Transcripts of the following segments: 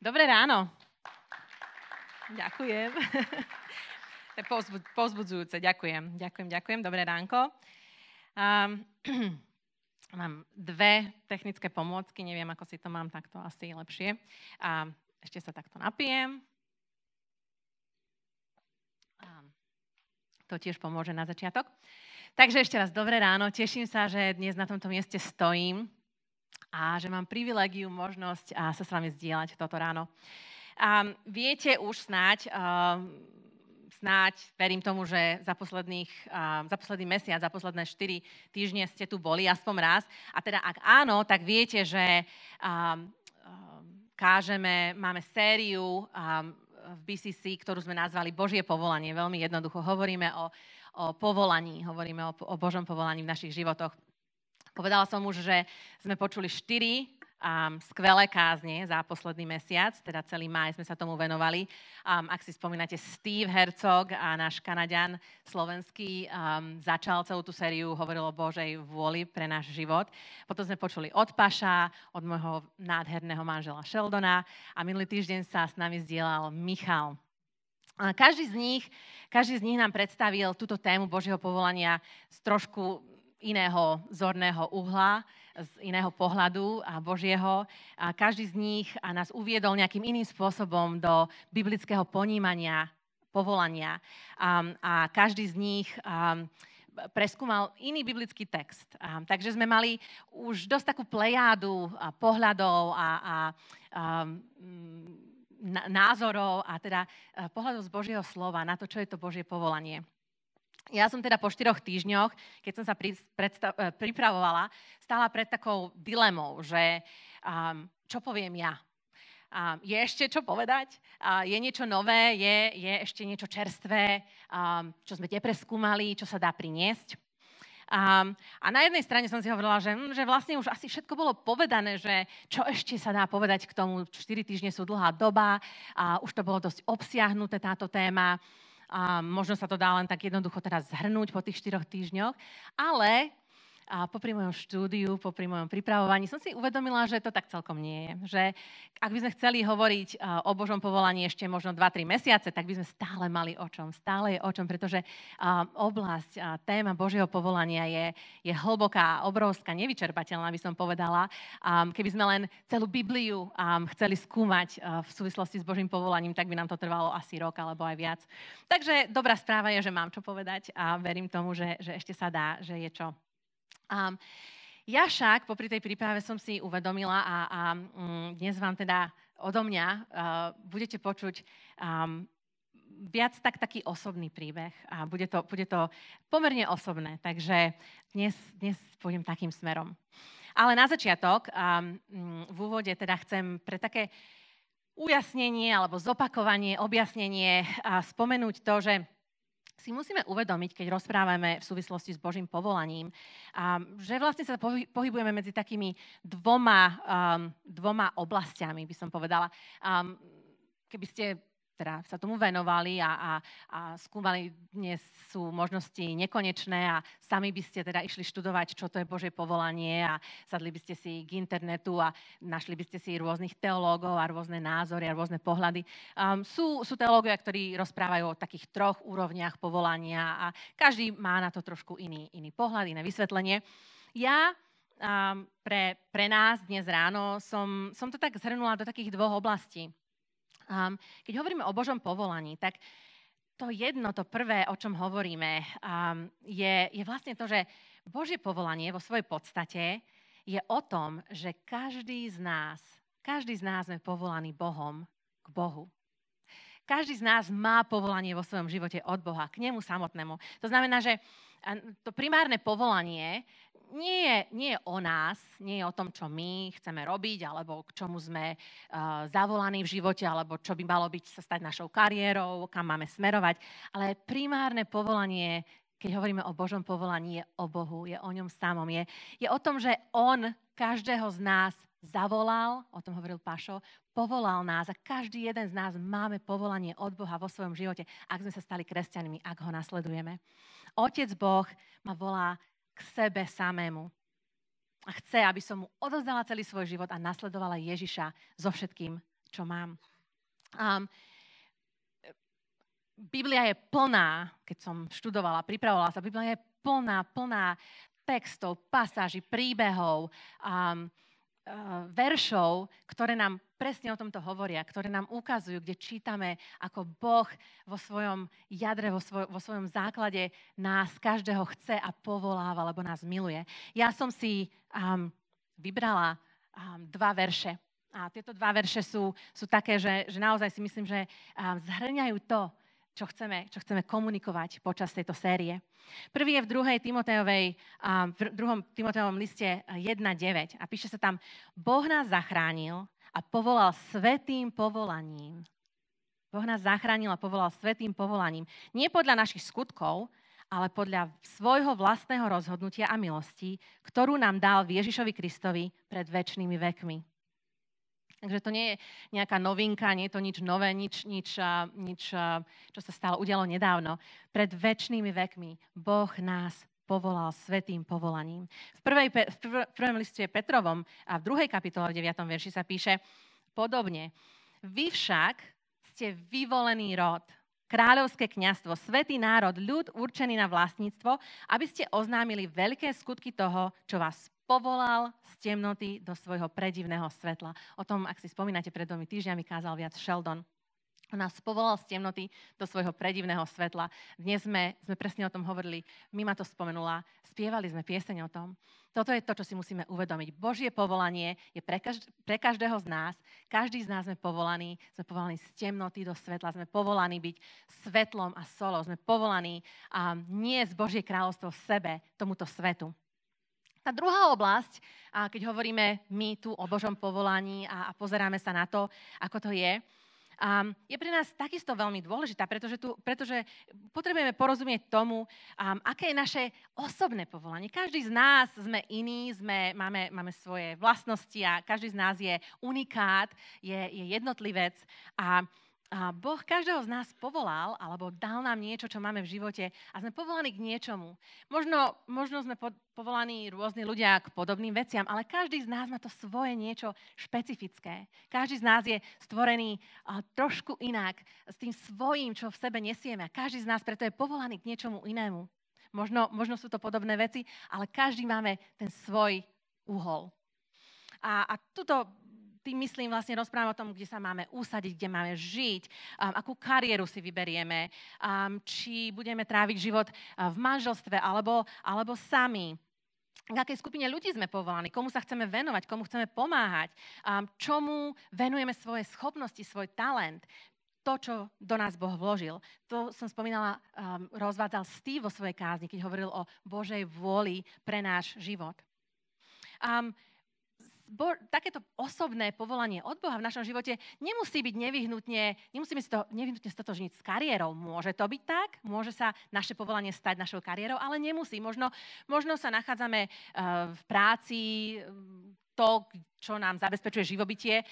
Dobré ráno. Ďakujem. To je povzbudzujúce. Ďakujem, ďakujem, ďakujem. Dobré ránko. Um, mám dve technické pomôcky, neviem, ako si to mám, takto asi lepšie. A ešte sa takto napijem. to tiež pomôže na začiatok. Takže ešte raz dobré ráno. Teším sa, že dnes na tomto mieste stojím a že mám privilegiu, možnosť a sa s vami zdieľať toto ráno. A viete už snáď, uh, snáď verím tomu, že za, posledných, uh, za posledný mesiac, za posledné 4 týždne ste tu boli aspoň raz. A teda ak áno, tak viete, že um, um, kážeme, máme sériu um, v BCC, ktorú sme nazvali Božie povolanie. Veľmi jednoducho hovoríme o, o povolaní, hovoríme o, o Božom povolaní v našich životoch. Povedala som už, že sme počuli štyri um, skvelé kázne za posledný mesiac, teda celý máj sme sa tomu venovali. Um, ak si spomínate, Steve Herzog, a náš Kanaďan slovenský, um, začal celú tú sériu, hovoril o Božej vôli pre náš život. Potom sme počuli od Paša, od môjho nádherného manžela Sheldona a minulý týždeň sa s nami zdieľal Michal. Každý z, nich, každý z nich nám predstavil túto tému Božieho povolania z trošku iného zorného uhla, z iného pohľadu a Božieho. A každý z nich a nás uviedol nejakým iným spôsobom do biblického ponímania, povolania. A, a každý z nich a, preskúmal iný biblický text. A, takže sme mali už dosť takú plejádu a pohľadov a, a, a názorov a teda pohľadov z Božieho slova na to, čo je to Božie povolanie. Ja som teda po štyroch týždňoch, keď som sa pri, predstav, e, pripravovala, stála pred takou dilemou, že um, čo poviem ja. Um, je ešte čo povedať? Uh, je niečo nové? Je, je ešte niečo čerstvé? Um, čo sme nepreskúmali? Čo sa dá priniesť? Um, a na jednej strane som si hovorila, že, hm, že vlastne už asi všetko bolo povedané, že čo ešte sa dá povedať k tomu. 4 týždne sú dlhá doba, a už to bolo dosť obsiahnuté táto téma. A možno sa to dá len tak jednoducho teraz zhrnúť po tých štyroch týždňoch. Ale a popri mojom štúdiu, popri mojom pripravovaní som si uvedomila, že to tak celkom nie je. Že ak by sme chceli hovoriť o Božom povolaní ešte možno 2-3 mesiace, tak by sme stále mali o čom, stále je o čom, pretože oblasť, téma Božieho povolania je, je hlboká, obrovská, nevyčerpateľná, by som povedala. Keby sme len celú Bibliu chceli skúmať v súvislosti s Božím povolaním, tak by nám to trvalo asi rok alebo aj viac. Takže dobrá správa je, že mám čo povedať a verím tomu, že, že ešte sa dá, že je čo Um, ja však popri tej príprave som si uvedomila a, a um, dnes vám teda odo mňa uh, budete počuť um, viac tak taký osobný príbeh a bude to, bude to pomerne osobné, takže dnes, dnes pôjdem takým smerom. Ale na začiatok, um, v úvode teda chcem pre také ujasnenie alebo zopakovanie, objasnenie a spomenúť to, že si musíme uvedomiť, keď rozprávame v súvislosti s Božím povolaním, že vlastne sa pohybujeme medzi takými dvoma, um, dvoma oblastiami, by som povedala. Um, keby ste teda sa tomu venovali a, a, a skúmali, dnes sú možnosti nekonečné a sami by ste teda išli študovať, čo to je Božie povolanie a sadli by ste si k internetu a našli by ste si rôznych teológov a rôzne názory a rôzne pohľady. Um, sú, sú teológovia, ktorí rozprávajú o takých troch úrovniach povolania a každý má na to trošku iný, iný pohľad, iné vysvetlenie. Ja um, pre, pre nás dnes ráno som, som to tak zhrnula do takých dvoch oblastí. Keď hovoríme o Božom povolaní, tak to jedno, to prvé, o čom hovoríme, je, je vlastne to, že Božie povolanie vo svojej podstate je o tom, že každý z nás, každý z nás sme povolaní Bohom k Bohu. Každý z nás má povolanie vo svojom živote od Boha, k nemu samotnému. To znamená, že to primárne povolanie nie je, nie je o nás, nie je o tom, čo my chceme robiť, alebo k čomu sme uh, zavolaní v živote, alebo čo by malo byť sa stať našou kariérou, kam máme smerovať. Ale primárne povolanie, keď hovoríme o Božom povolaní, je o Bohu, je o ňom samom. Je, je o tom, že On každého z nás zavolal, o tom hovoril Pašo, povolal nás a každý jeden z nás máme povolanie od Boha vo svojom živote, ak sme sa stali kresťanmi, ak ho nasledujeme. Otec Boh ma volá k sebe samému. A chce, aby som mu odozdala celý svoj život a nasledovala Ježiša so všetkým, čo mám. Um, Biblia je plná, keď som študovala, pripravovala sa, Biblia je plná, plná textov, pasáží, príbehov, um, Eh, veršov, ktoré nám presne o tomto hovoria, ktoré nám ukazujú, kde čítame, ako Boh vo svojom jadre, vo, svoj, vo svojom základe nás každého chce a povoláva, lebo nás miluje. Ja som si um, vybrala um, dva verše. A tieto dva verše sú, sú také, že, že naozaj si myslím, že um, zhrňajú to, čo chceme, čo chceme komunikovať počas tejto série. Prvý je v 2. Timoteovej, v 2. Timoteovom liste 1.9 a píše sa tam, Boh nás zachránil a povolal svetým povolaním. Boh nás zachránil a povolal svetým povolaním. Nie podľa našich skutkov, ale podľa svojho vlastného rozhodnutia a milosti, ktorú nám dal Ježišovi Kristovi pred väčšnými vekmi. Takže to nie je nejaká novinka, nie je to nič nové, nič, nič, nič čo sa stalo, udialo nedávno. Pred väčšnými vekmi Boh nás povolal svetým povolaním. V, prvej, v, prvom liste Petrovom a v druhej kapitole v 9. verši sa píše podobne. Vy však ste vyvolený rod, kráľovské kniastvo, svetý národ, ľud určený na vlastníctvo, aby ste oznámili veľké skutky toho, čo vás povolal z temnoty do svojho predivného svetla. O tom, ak si spomínate pred dvomi týždňami, kázal viac Sheldon. On nás povolal z temnoty do svojho predivného svetla. Dnes sme, sme presne o tom hovorili, Mima to spomenula, spievali sme pieseň o tom. Toto je to, čo si musíme uvedomiť. Božie povolanie je pre, každ- pre každého z nás. Každý z nás sme povolaní. Sme povolaní z temnoty do svetla. Sme povolaní byť svetlom a solou. Sme povolaní a nie z Božie kráľovstvo v sebe, tomuto svetu. Tá druhá oblasť, keď hovoríme my tu o Božom povolaní a pozeráme sa na to, ako to je, um, je pre nás takisto veľmi dôležitá, pretože, tu, pretože potrebujeme porozumieť tomu, um, aké je naše osobné povolanie. Každý z nás sme iný, sme, máme, máme svoje vlastnosti a každý z nás je unikát, je, je jednotlivec a a boh každého z nás povolal, alebo dal nám niečo, čo máme v živote a sme povolaní k niečomu. Možno, možno sme po, povolaní rôzni ľudia k podobným veciam, ale každý z nás má to svoje niečo špecifické. Každý z nás je stvorený a, trošku inak s tým svojím, čo v sebe nesieme. A každý z nás preto je povolaný k niečomu inému. Možno, možno sú to podobné veci, ale každý máme ten svoj uhol. A, a tuto tým myslím vlastne rozprávam o tom, kde sa máme usadiť, kde máme žiť, um, akú kariéru si vyberieme, um, či budeme tráviť život uh, v manželstve alebo, alebo sami k akej skupine ľudí sme povolaní, komu sa chceme venovať, komu chceme pomáhať, um, čomu venujeme svoje schopnosti, svoj talent, to, čo do nás Boh vložil. To som spomínala, um, rozvádzal Steve vo svojej kázni, keď hovoril o Božej vôli pre náš život. Um, zbor, takéto osobné povolanie od Boha v našom živote nemusí byť nevyhnutne, nemusíme si to nevyhnutne stotožniť s kariérou. Môže to byť tak, môže sa naše povolanie stať našou kariérou, ale nemusí. Možno, možno sa nachádzame eh, v práci, to, čo nám zabezpečuje živobytie, e,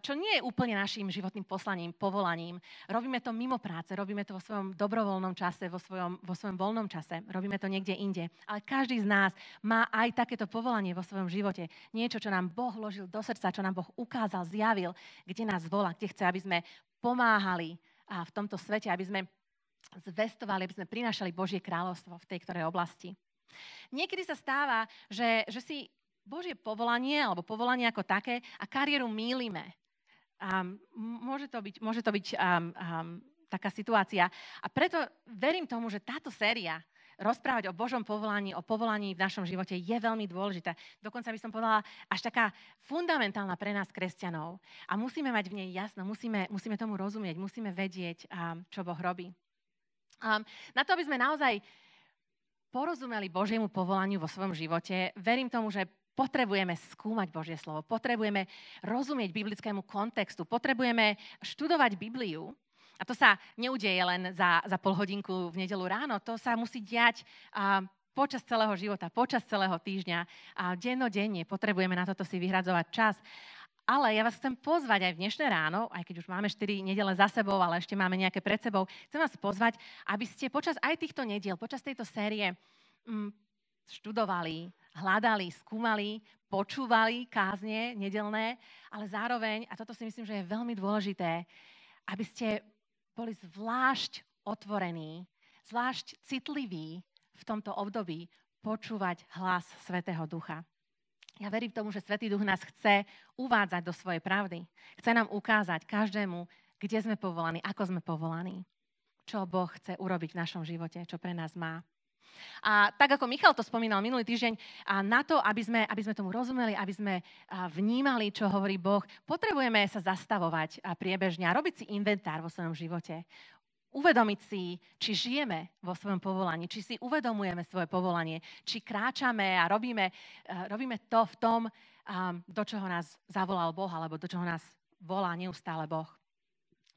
čo nie je úplne našim životným poslaním, povolaním. Robíme to mimo práce, robíme to vo svojom dobrovoľnom čase, vo svojom, vo svojom voľnom čase, robíme to niekde inde. Ale každý z nás má aj takéto povolanie vo svojom živote. Niečo, čo nám Boh vložil do srdca, čo nám Boh ukázal, zjavil, kde nás volá, kde chce, aby sme pomáhali a v tomto svete, aby sme zvestovali, aby sme prinášali Božie kráľovstvo v tej ktorej oblasti. Niekedy sa stáva, že, že si Božie povolanie alebo povolanie ako také a kariéru mýlime. Um, môže to byť, môže to byť um, um, taká situácia. A preto verím tomu, že táto séria rozprávať o Božom povolaní, o povolaní v našom živote je veľmi dôležité. Dokonca by som povedala až taká fundamentálna pre nás kresťanov. A musíme mať v nej jasno, musíme, musíme tomu rozumieť, musíme vedieť, um, čo Boh robí. Um, na to, aby sme naozaj porozumeli Božiemu povolaniu vo svojom živote, verím tomu, že Potrebujeme skúmať Božie slovo, potrebujeme rozumieť biblickému kontextu, potrebujeme študovať Bibliu. A to sa neudeje len za, za pol hodinku v nedelu ráno, to sa musí diať a, počas celého života, počas celého týždňa a dennodenne potrebujeme na toto si vyhradzovať čas. Ale ja vás chcem pozvať aj v dnešné ráno, aj keď už máme 4 nedele za sebou, ale ešte máme nejaké pred sebou, chcem vás pozvať, aby ste počas aj týchto nediel, počas tejto série m, mm, študovali, hľadali, skúmali, počúvali kázne nedelné, ale zároveň, a toto si myslím, že je veľmi dôležité, aby ste boli zvlášť otvorení, zvlášť citliví v tomto období počúvať hlas Svetého Ducha. Ja verím tomu, že Svetý Duch nás chce uvádzať do svojej pravdy. Chce nám ukázať každému, kde sme povolaní, ako sme povolaní, čo Boh chce urobiť v našom živote, čo pre nás má. A tak ako Michal to spomínal minulý týždeň, a na to, aby sme, aby sme tomu rozumeli, aby sme vnímali, čo hovorí Boh, potrebujeme sa zastavovať priebežne a robiť si inventár vo svojom živote. Uvedomiť si, či žijeme vo svojom povolaní, či si uvedomujeme svoje povolanie, či kráčame a robíme, robíme to v tom, do čoho nás zavolal Boh alebo do čoho nás volá neustále Boh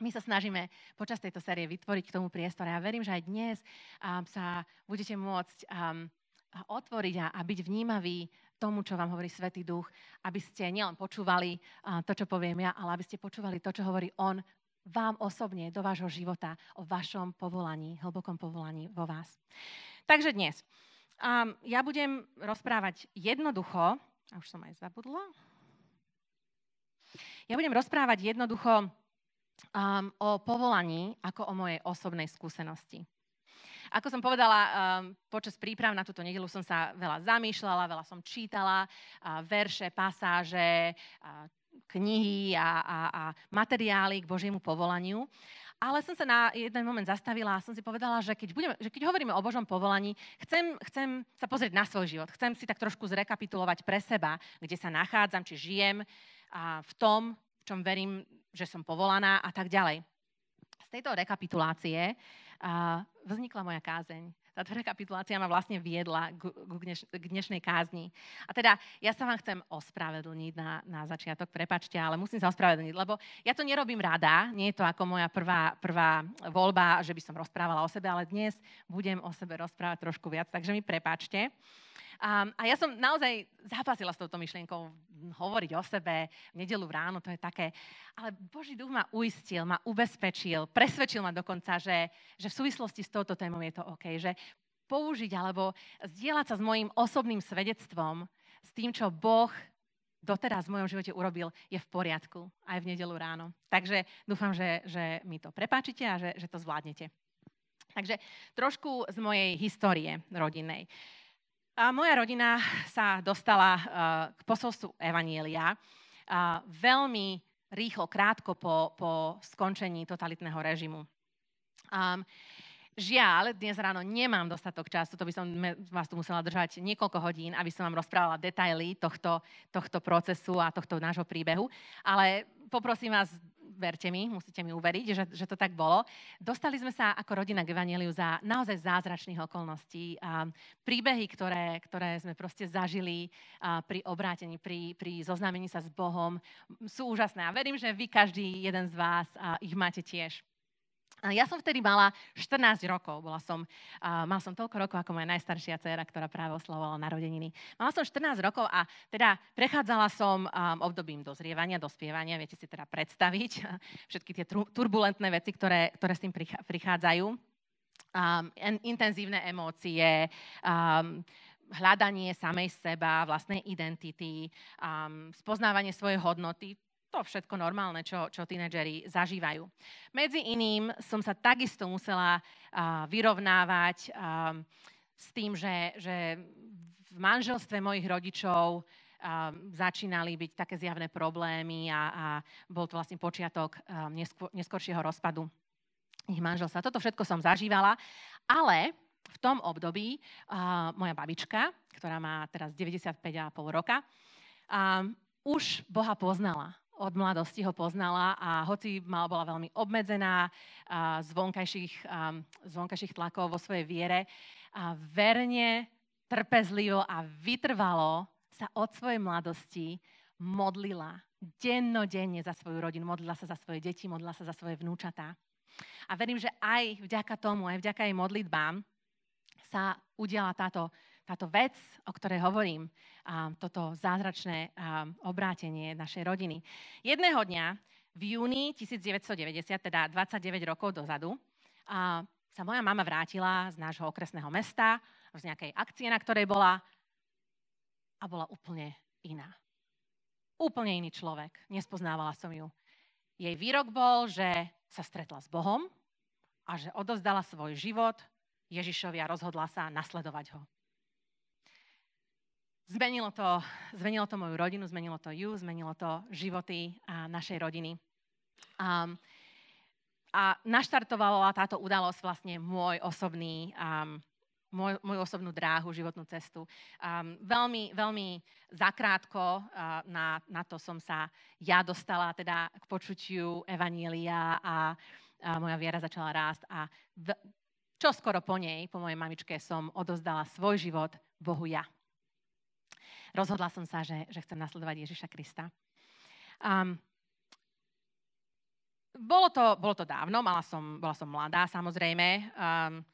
my sa snažíme počas tejto série vytvoriť k tomu priestor a ja verím, že aj dnes um, sa budete môcť um, otvoriť a, a byť vnímaví tomu, čo vám hovorí Svetý Duch, aby ste nielen počúvali uh, to, čo poviem ja, ale aby ste počúvali to, čo hovorí On vám osobne do vášho života, o vašom povolaní, hlbokom povolaní vo vás. Takže dnes um, ja budem rozprávať jednoducho, a už som aj zabudla, ja budem rozprávať jednoducho um, o povolaní ako o mojej osobnej skúsenosti. Ako som povedala, um, počas príprav na túto nedelu som sa veľa zamýšľala, veľa som čítala verše, pasáže, knihy a, a, a materiály k Božiemu povolaniu. Ale som sa na jeden moment zastavila a som si povedala, že keď, budeme, že keď hovoríme o Božom povolaní, chcem, chcem sa pozrieť na svoj život. Chcem si tak trošku zrekapitulovať pre seba, kde sa nachádzam, či žijem a v tom, čom verím, že som povolaná a tak ďalej. Z tejto rekapitulácie vznikla moja kázeň. Táto rekapitulácia ma vlastne viedla k, dneš- k dnešnej kázni. A teda ja sa vám chcem ospravedlniť na, na začiatok, prepačte, ale musím sa ospravedlniť, lebo ja to nerobím rada, nie je to ako moja prvá, prvá voľba, že by som rozprávala o sebe, ale dnes budem o sebe rozprávať trošku viac, takže mi prepačte. A, a ja som naozaj zapasila s touto myšlienkou hovoriť o sebe v nedelu v ráno, to je také. Ale Boží duch ma uistil, ma ubezpečil, presvedčil ma dokonca, že, že v súvislosti s touto témou je to OK, že použiť alebo zdieľať sa s mojim osobným svedectvom, s tým, čo Boh doteraz v mojom živote urobil, je v poriadku aj v nedelu ráno. Takže dúfam, že, že mi to prepáčite a že, že to zvládnete. Takže trošku z mojej histórie rodinnej. Uh, a moja rodina sa dostala eh, k posolstvu Evanielia eh, veľmi rýchlo, krátko po, po skončení totalitného režimu. Um, žiaľ, dnes ráno nemám dostatok času, to by som vás tu musela držať niekoľko hodín, aby som vám rozprávala detaily tohto, tohto procesu a tohto nášho príbehu, ale poprosím vás verte mi, musíte mi uveriť, že, že to tak bolo. Dostali sme sa ako rodina k Evangeliu za naozaj zázračných okolností. A príbehy, ktoré, ktoré sme proste zažili a pri obrátení, pri, pri zoznámení sa s Bohom, sú úžasné. A verím, že vy každý jeden z vás a ich máte tiež. Ja som vtedy mala 14 rokov, bola som, uh, mala som toľko rokov ako moja najstaršia dcera, ktorá práve oslavovala narodeniny. Mala som 14 rokov a teda prechádzala som um, obdobím dozrievania, dospievania, viete si teda predstaviť všetky tie turbulentné veci, ktoré, ktoré s tým prichádzajú. Um, intenzívne emócie, um, hľadanie samej seba, vlastnej identity, um, spoznávanie svojej hodnoty, to všetko normálne, čo, čo tínedžeri zažívajú. Medzi iným som sa takisto musela uh, vyrovnávať uh, s tým, že, že v manželstve mojich rodičov um, začínali byť také zjavné problémy a, a bol to vlastne počiatok um, neskôr, neskoršieho rozpadu ich manželstva. Toto všetko som zažívala, ale v tom období uh, moja babička, ktorá má teraz 95,5 roka, um, už Boha poznala od mladosti ho poznala a hoci mal, bola veľmi obmedzená z vonkajších, z vonkajších tlakov vo svojej viere, a verne, trpezlivo a vytrvalo sa od svojej mladosti modlila dennodenne za svoju rodinu, modlila sa za svoje deti, modlila sa za svoje vnúčatá. A verím, že aj vďaka tomu, aj vďaka jej modlitbám sa udiala táto táto vec, o ktorej hovorím, toto zázračné obrátenie našej rodiny. Jedného dňa v júni 1990, teda 29 rokov dozadu, sa moja mama vrátila z nášho okresného mesta, z nejakej akcie, na ktorej bola, a bola úplne iná. Úplne iný človek. Nespoznávala som ju. Jej výrok bol, že sa stretla s Bohom a že odovzdala svoj život Ježišovi a rozhodla sa nasledovať ho. Zmenilo to, zmenilo to moju rodinu, zmenilo to ju, zmenilo to životy a našej rodiny. A, a naštartovala táto udalosť vlastne môj osobný, um, môj, moju osobnú dráhu, životnú cestu. Um, veľmi, veľmi zakrátko uh, na, na to som sa ja dostala teda k počutiu Evanília a, a moja viera začala rásť a v, čo skoro po nej, po mojej mamičke, som odozdala svoj život Bohu ja rozhodla som sa, že, že chcem nasledovať Ježiša Krista. Um, bolo to, bolo to dávno, mala som, bola som mladá samozrejme. Um,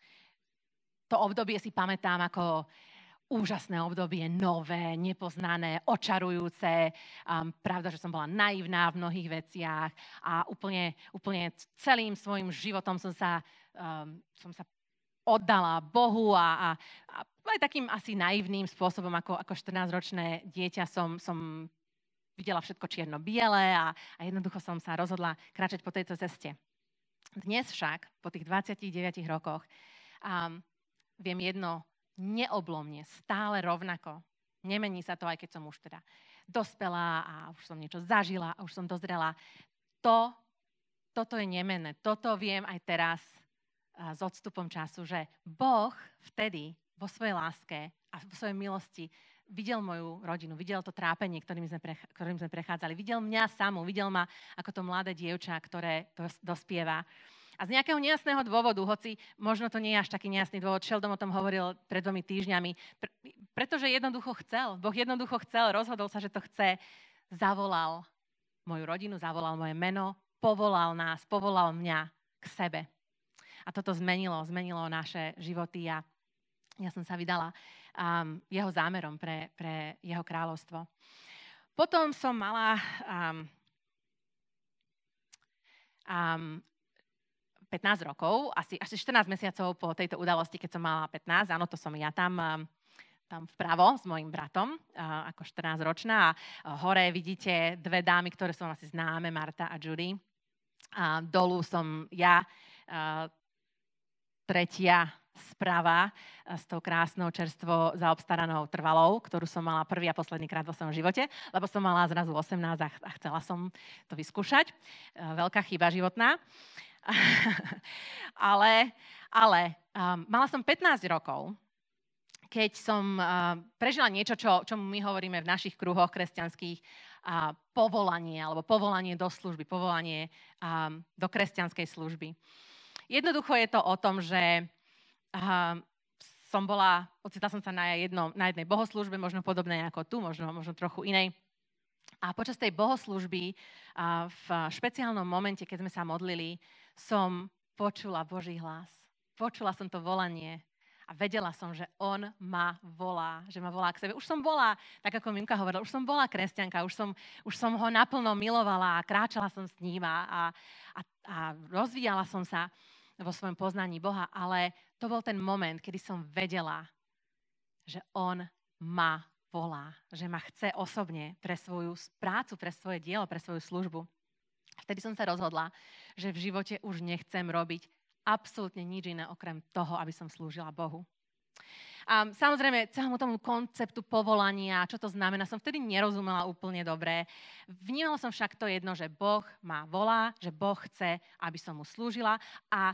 to obdobie si pamätám ako úžasné obdobie, nové, nepoznané, očarujúce. Um, pravda, že som bola naivná v mnohých veciach a úplne, úplne celým svojim životom som sa, um, som sa oddala Bohu a, a, a aj takým asi naivným spôsobom, ako, ako 14-ročné dieťa som, som videla všetko čierno-biele a, a jednoducho som sa rozhodla kráčať po tejto ceste. Dnes však, po tých 29 rokoch, a viem jedno, neoblomne, stále rovnako. Nemení sa to, aj keď som už teda dospela a už som niečo zažila a už som dozrela. To, toto je nemenné. Toto viem aj teraz s odstupom času, že Boh vtedy vo svojej láske a vo svojej milosti videl moju rodinu, videl to trápenie, ktorým sme, prech- ktorým sme prechádzali, videl mňa samú, videl ma ako to mladé dievča, ktoré to dospieva. A z nejakého nejasného dôvodu, hoci možno to nie je až taký nejasný dôvod, Sheldon o tom hovoril pred dvomi týždňami, pr- pretože jednoducho chcel, Boh jednoducho chcel, rozhodol sa, že to chce, zavolal moju rodinu, zavolal moje meno, povolal nás, povolal mňa k sebe. A toto zmenilo, zmenilo naše životy a ja som sa vydala um, jeho zámerom pre, pre jeho kráľovstvo. Potom som mala um, um, 15 rokov, asi, asi 14 mesiacov po tejto udalosti, keď som mala 15, áno, to som ja tam um, tam vpravo s mojim bratom, uh, ako 14-ročná. A uh, hore vidíte dve dámy, ktoré sú asi známe, Marta a Judy. A dolu som ja, uh, tretia správa e, s tou krásnou čerstvo zaobstaranou trvalou, ktorú som mala prvý a posledný krát vo svojom živote, lebo som mala zrazu 18 a chcela som to vyskúšať. E, veľká chyba životná. ale ale um, mala som 15 rokov, keď som uh, prežila niečo, čo, čo my hovoríme v našich kruhoch kresťanských, uh, povolanie alebo povolanie do služby, povolanie um, do kresťanskej služby. Jednoducho je to o tom, že uh, som bola, ocitla som sa na, jedno, na jednej bohoslužbe, možno podobnej ako tu, možno, možno trochu inej. A počas tej bohoslužby uh, v špeciálnom momente, keď sme sa modlili, som počula Boží hlas. Počula som to volanie a vedela som, že on ma volá, že ma volá k sebe. Už som bola, tak ako Mimka hovorila, už som bola kresťanka, už som, už som ho naplno milovala a kráčala som s ním a, a, a rozvíjala som sa vo svojom poznaní Boha, ale to bol ten moment, kedy som vedela, že On ma volá, že ma chce osobne pre svoju prácu, pre svoje dielo, pre svoju službu. Vtedy som sa rozhodla, že v živote už nechcem robiť absolútne nič iné okrem toho, aby som slúžila Bohu. A samozrejme, celému tomu konceptu povolania, čo to znamená, som vtedy nerozumela úplne dobre. Vnímala som však to jedno, že Boh má volá, že Boh chce, aby som mu slúžila a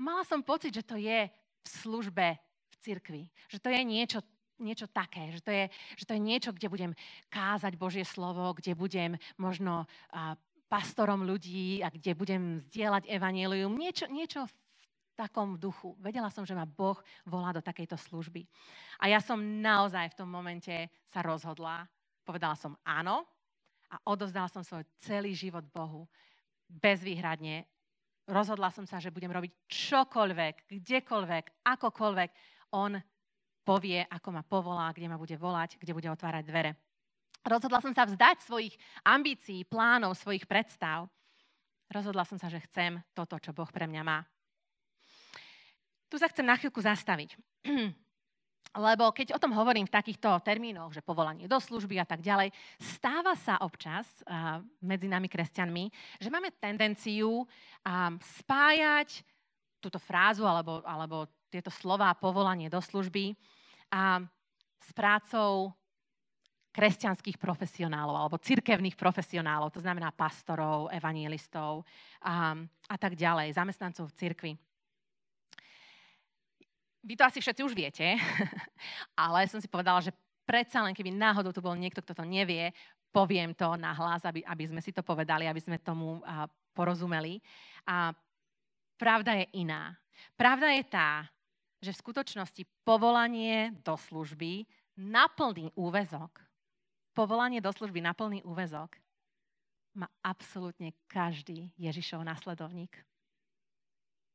mala som pocit, že to je v službe v cirkvi. Že to je niečo, niečo také, že to, je, že to je niečo, kde budem kázať Božie slovo, kde budem možno uh, pastorom ľudí a kde budem zdieľať evanelium. Niečo, niečo v takom duchu. Vedela som, že ma Boh volá do takejto služby. A ja som naozaj v tom momente sa rozhodla. Povedala som áno a odovzdala som svoj celý život Bohu. Bezvýhradne. Rozhodla som sa, že budem robiť čokoľvek, kdekoľvek, akokoľvek On povie, ako ma povolá, kde ma bude volať, kde bude otvárať dvere. Rozhodla som sa vzdať svojich ambícií, plánov, svojich predstav. Rozhodla som sa, že chcem toto, čo Boh pre mňa má tu sa chcem na chvíľku zastaviť. Lebo keď o tom hovorím v takýchto termínoch, že povolanie do služby a tak ďalej, stáva sa občas uh, medzi nami kresťanmi, že máme tendenciu um, spájať túto frázu alebo, alebo tieto slova povolanie do služby a s prácou kresťanských profesionálov alebo cirkevných profesionálov, to znamená pastorov, evangelistov a, a tak ďalej, zamestnancov v cirkvi. Vy to asi všetci už viete, ale som si povedala, že predsa len keby náhodou tu bol niekto, kto to nevie, poviem to nahlas, aby, aby sme si to povedali, aby sme tomu a, porozumeli. A pravda je iná. Pravda je tá, že v skutočnosti povolanie do služby na plný úvezok, povolanie do služby na plný úvezok má absolútne každý Ježišov následovník.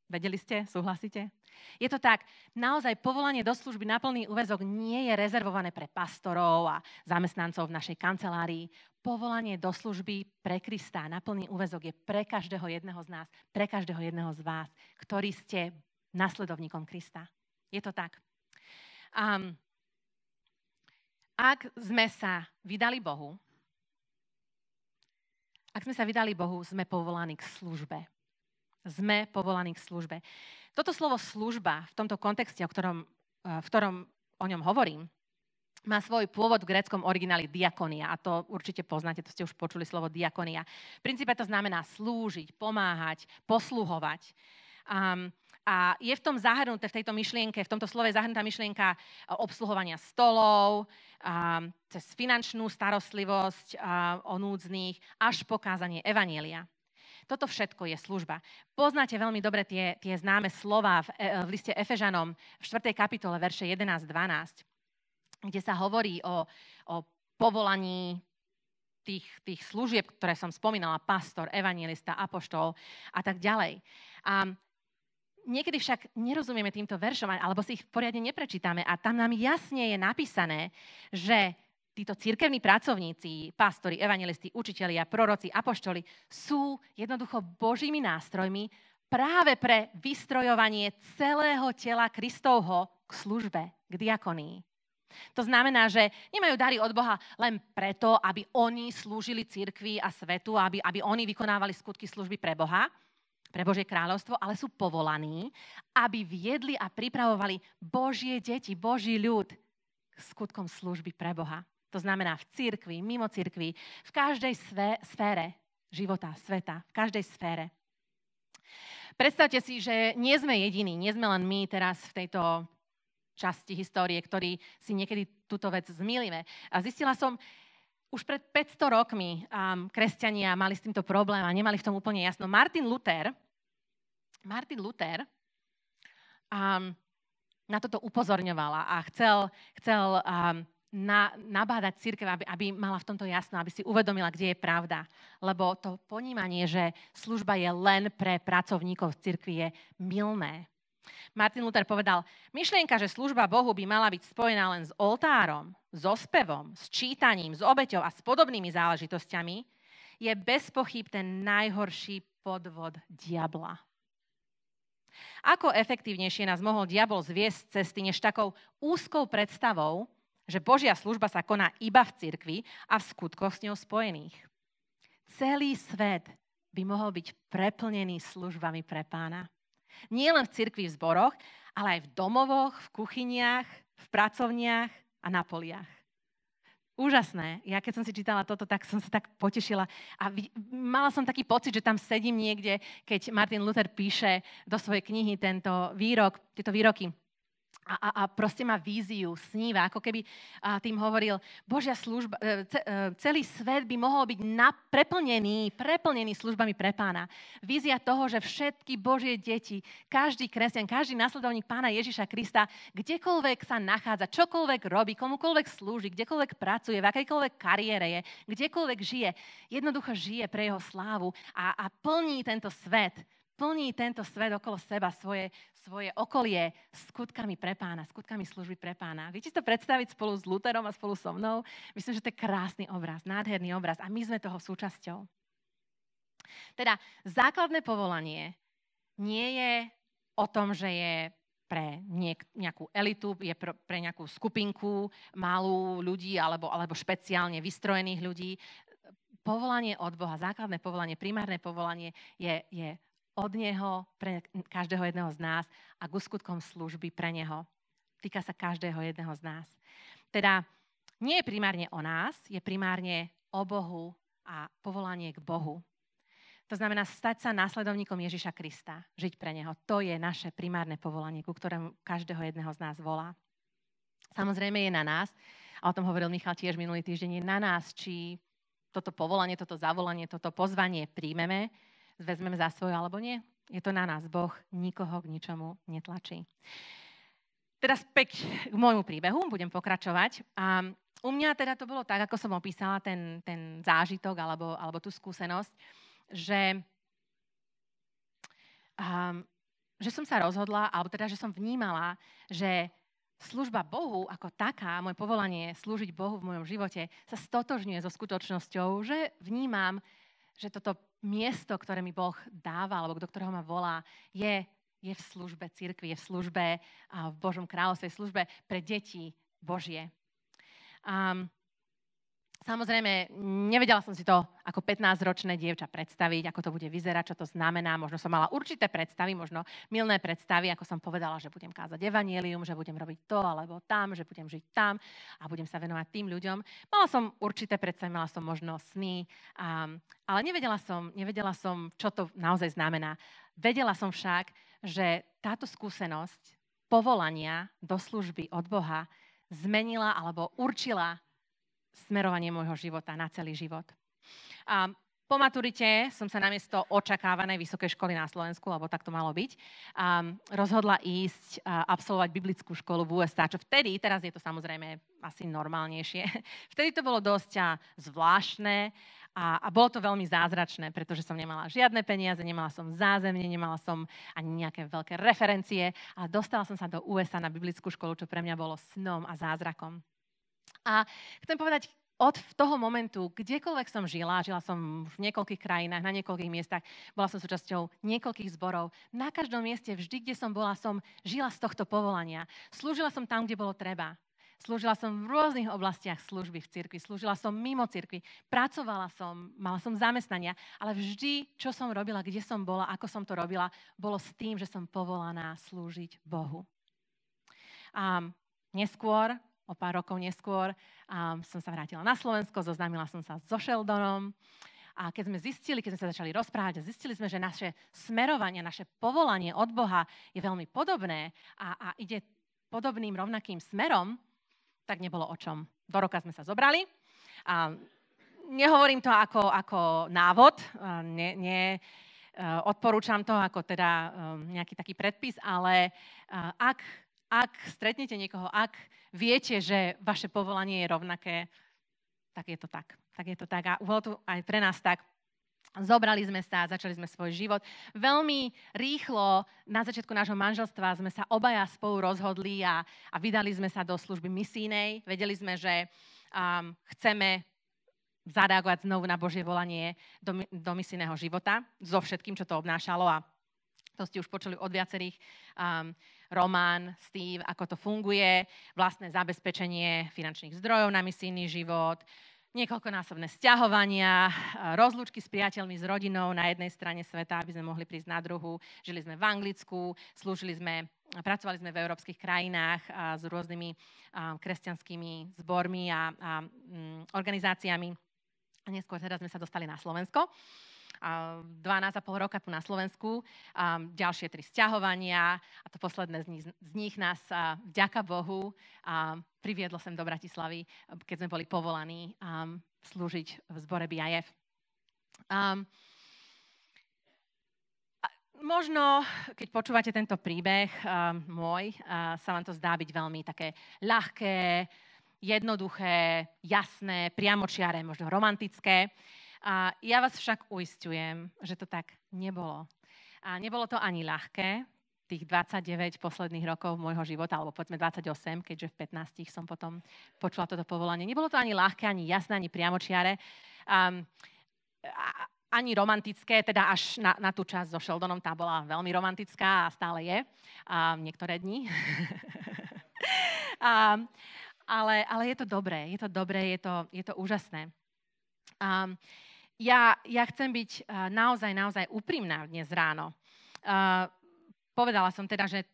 Vedeli ste? Súhlasíte? Je to tak, naozaj povolanie do služby na plný úvezok nie je rezervované pre pastorov a zamestnancov v našej kancelárii. Povolanie do služby pre Krista na plný úvezok je pre každého jedného z nás, pre každého jedného z vás, ktorý ste nasledovníkom Krista. Je to tak. Um, ak sme sa vydali Bohu, ak sme sa vydali Bohu, sme povolaní k službe sme povolaní k službe. Toto slovo služba v tomto kontexte, o ktorom, e, v ktorom o ňom hovorím, má svoj pôvod v gréckom origináli diakonia a to určite poznáte, to ste už počuli slovo diakonia. V princípe to znamená slúžiť, pomáhať, posluhovať. Um, a je v tom zahrnuté, v tejto myšlienke, v tomto slove zahrnutá myšlienka obsluhovania stolov, cez finančnú starostlivosť o núdznych, až pokázanie Evanielia. Toto všetko je služba. Poznáte veľmi dobre tie, tie známe slova v, e, v liste Efežanom v 4. kapitole, verše 11-12 kde sa hovorí o, o povolaní tých, tých služieb, ktoré som spomínala, pastor, evangelista, apoštol a tak ďalej. A niekedy však nerozumieme týmto veršom, alebo si ich poriadne neprečítame a tam nám jasne je napísané, že títo církevní pracovníci, pastori, evangelisti, učitelia, proroci, apoštoli sú jednoducho božími nástrojmi práve pre vystrojovanie celého tela Kristovho k službe, k diakonii. To znamená, že nemajú dary od Boha len preto, aby oni slúžili cirkvi a svetu, aby, aby oni vykonávali skutky služby pre Boha, pre Božie kráľovstvo, ale sú povolaní, aby viedli a pripravovali Božie deti, Boží ľud skutkom služby pre Boha. To znamená v cirkvi, mimo cirkvi, v každej své, sfére života, sveta, v každej sfére. Predstavte si, že nie sme jediní, nie sme len my teraz v tejto časti histórie, ktorí si niekedy túto vec zmýlime. A zistila som, už pred 500 rokmi um, kresťania mali s týmto problém a nemali v tom úplne jasno. Martin Luther, Martin Luther um, na toto upozorňovala a chcel, chcel um, na, nabádať církev, aby, aby mala v tomto jasno, aby si uvedomila, kde je pravda. Lebo to ponímanie, že služba je len pre pracovníkov v církvi, je milné. Martin Luther povedal, myšlienka, že služba Bohu by mala byť spojená len s oltárom, so spevom, s čítaním, s obeťou a s podobnými záležitosťami, je bez pochyb ten najhorší podvod diabla. Ako efektívnejšie nás mohol diabol zviesť cesty než takou úzkou predstavou, že Božia služba sa koná iba v cirkvi a v skutkoch s ňou spojených. Celý svet by mohol byť preplnený službami pre pána. Nie len v cirkvi v zboroch, ale aj v domovoch, v kuchyniach, v pracovniach a na poliach. Úžasné. Ja keď som si čítala toto, tak som sa tak potešila a mala som taký pocit, že tam sedím niekde, keď Martin Luther píše do svojej knihy tento výrok, tieto výroky a, a, a proste má víziu, sníva, ako keby a tým hovoril, Božia služba, e, ce, e, celý svet by mohol byť na, preplnený, preplnený službami pre pána. Vízia toho, že všetky Božie deti, každý kresťan, každý nasledovník pána Ježiša Krista, kdekoľvek sa nachádza, čokoľvek robí, komukoľvek slúži, kdekoľvek pracuje, v akejkoľvek kariére je, kdekoľvek žije, jednoducho žije pre jeho slávu a, a plní tento svet plní tento svet okolo seba, svoje, svoje okolie skutkami pre pána, skutkami služby pre pána. Viete si to predstaviť spolu s Lutherom a spolu so mnou? Myslím, že to je krásny obraz, nádherný obraz a my sme toho súčasťou. Teda základné povolanie nie je o tom, že je pre niek- nejakú elitu, je pre, pre nejakú skupinku malú ľudí alebo, alebo špeciálne vystrojených ľudí. Povolanie od Boha, základné povolanie, primárne povolanie je, je od Neho pre každého jedného z nás a k skutkom služby pre Neho. Týka sa každého jedného z nás. Teda nie je primárne o nás, je primárne o Bohu a povolanie k Bohu. To znamená stať sa následovníkom Ježiša Krista, žiť pre Neho. To je naše primárne povolanie, ku ktorému každého jedného z nás volá. Samozrejme je na nás, a o tom hovoril Michal tiež minulý týždeň, je na nás, či toto povolanie, toto zavolanie, toto pozvanie príjmeme vezmem za svoju alebo nie. Je to na nás. Boh nikoho k ničomu netlačí. Teraz späť k môjmu príbehu, budem pokračovať. A u mňa teda to bolo tak, ako som opísala ten, ten zážitok alebo, alebo tú skúsenosť, že, um, že som sa rozhodla, alebo teda, že som vnímala, že služba Bohu ako taká, moje povolanie slúžiť Bohu v mojom živote, sa stotožňuje so skutočnosťou, že vnímam, že toto miesto, ktoré mi Boh dáva, alebo do ktorého ma volá, je, je v službe cirkvi, je v službe a v Božom kráľovstve, v službe pre deti Božie. Um, Samozrejme, nevedela som si to ako 15-ročné dievča predstaviť, ako to bude vyzerať, čo to znamená. Možno som mala určité predstavy, možno milné predstavy, ako som povedala, že budem kázať evanielium, že budem robiť to alebo tam, že budem žiť tam a budem sa venovať tým ľuďom. Mala som určité predstavy, mala som možno sny, um, ale nevedela som, nevedela som, čo to naozaj znamená. Vedela som však, že táto skúsenosť povolania do služby od Boha zmenila alebo určila smerovanie môjho života na celý život. A po maturite som sa namiesto očakávanej vysokej školy na Slovensku, lebo tak to malo byť, um, rozhodla ísť uh, absolvovať biblickú školu v USA, čo vtedy, teraz je to samozrejme asi normálnejšie, vtedy to bolo dosť a zvláštne a, a bolo to veľmi zázračné, pretože som nemala žiadne peniaze, nemala som zázemne, nemala som ani nejaké veľké referencie a dostala som sa do USA na biblickú školu, čo pre mňa bolo snom a zázrakom. A chcem povedať, od toho momentu, kdekoľvek som žila, žila som v niekoľkých krajinách, na niekoľkých miestach, bola som súčasťou niekoľkých zborov. Na každom mieste, vždy, kde som bola, som žila z tohto povolania. Slúžila som tam, kde bolo treba. Slúžila som v rôznych oblastiach služby v cirkvi, slúžila som mimo cirkvi, pracovala som, mala som zamestnania, ale vždy, čo som robila, kde som bola, ako som to robila, bolo s tým, že som povolaná slúžiť Bohu. A neskôr o pár rokov neskôr um, som sa vrátila na Slovensko, zoznámila som sa so Sheldonom a keď sme zistili, keď sme sa začali rozprávať a zistili sme, že naše smerovanie, naše povolanie od Boha je veľmi podobné a, a ide podobným rovnakým smerom, tak nebolo o čom. Do roka sme sa zobrali a nehovorím to ako, ako návod, ne, ne, e, odporúčam to ako teda e, nejaký taký predpis, ale e, ak ak stretnete niekoho, ak viete, že vaše povolanie je rovnaké, tak je to tak. Tak je to tak. A bolo to aj pre nás tak. Zobrali sme sa, začali sme svoj život. Veľmi rýchlo na začiatku nášho manželstva sme sa obaja spolu rozhodli a, a vydali sme sa do služby misijnej. Vedeli sme, že um, chceme zareagovať znovu na Božie volanie do, do misijného života so všetkým, čo to obnášalo a to ste už počuli od viacerých um, Román, Steve, ako to funguje, vlastné zabezpečenie finančných zdrojov na misijný život, niekoľkonásobné sťahovania, eh, rozlúčky s priateľmi, s rodinou na jednej strane sveta, aby sme mohli prísť na druhu. Žili sme v Anglicku, slúžili sme, eh, pracovali sme v európskych krajinách eh, s rôznymi kresťanskými zbormi a, a mm, organizáciami. A neskôr teda sme sa dostali na Slovensko. 12,5 roka tu na Slovensku, ďalšie tri sťahovania a to posledné z nich, nás, vďaka Bohu, priviedlo sem do Bratislavy, keď sme boli povolaní slúžiť v zbore BIF. možno, keď počúvate tento príbeh môj, sa vám to zdá byť veľmi také ľahké, jednoduché, jasné, priamočiare, možno romantické. A ja vás však uistujem, že to tak nebolo. A nebolo to ani ľahké, tých 29 posledných rokov môjho života, alebo povedzme 28, keďže v 15 som potom počula toto povolanie. Nebolo to ani ľahké, ani jasné, ani priamočiare, um, ani romantické, teda až na, na tú časť so Sheldonom, tá bola veľmi romantická a stále je, um, niektoré dni. um, ale, ale je to dobré, je to dobré, je to, je to úžasné. Um, ja, ja chcem byť eh, naozaj, naozaj úprimná dnes ráno. Uh, povedala som teda, že